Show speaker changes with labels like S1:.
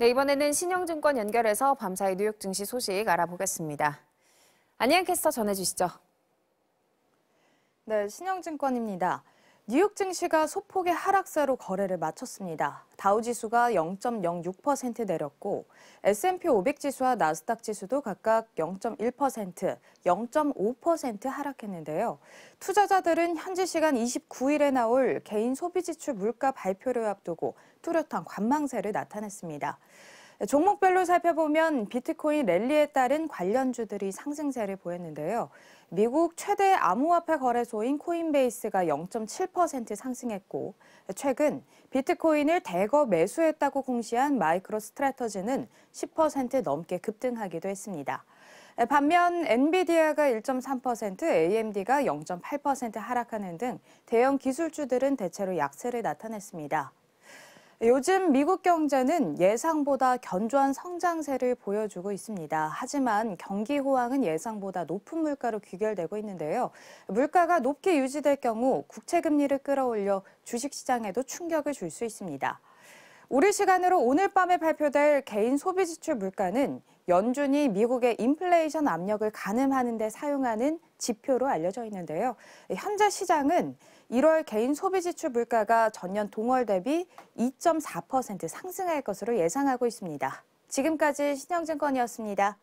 S1: 네, 이번에는 신영증권 연결해서 밤사이 뉴욕 증시 소식 알아보겠습니다. 안양 캐스터 전해주시죠. 네, 신영증권입니다. 뉴욕 증시가 소폭의 하락세로 거래를 마쳤습니다. 다우지수가 0.06% 내렸고 S&P 500 지수와 나스닥 지수도 각각 0.1%, 0.5% 하락했는데요. 투자자들은 현지 시간 29일에 나올 개인 소비지출 물가 발표를 앞두고 뚜렷한 관망세를 나타냈습니다. 네, 종목별로 살펴보면 비트코인 랠리에 따른 관련주들이 상승세를 보였는데요. 미국 최대 암호화폐 거래소인 코인베이스가 0.7% 상승했고 최근 비트코인을 대거 매수했다고 공시한 마이크로스트라터지는 10% 넘게 급등하기도 했습니다. 네, 반면 엔비디아가 1.3%, AMD가 0.8% 하락하는 등 대형 기술주들은 대체로 약세를 나타냈습니다. 요즘 미국 경제는 예상보다 견조한 성장세를 보여주고 있습니다. 하지만 경기 호황은 예상보다 높은 물가로 귀결되고 있는데요. 물가가 높게 유지될 경우 국채 금리를 끌어올려 주식시장에도 충격을 줄 수 있습니다. 우리 시간으로 오늘 밤에 발표될 개인 소비 지출 물가는 연준이 미국의 인플레이션 압력을 가늠하는 데 사용하는 지표로 알려져 있는데요. 현재 시장은 1월 개인 소비 지출 물가가 전년 동월 대비 2.4% 상승할 것으로 예상하고 있습니다. 지금까지 신영증권이었습니다.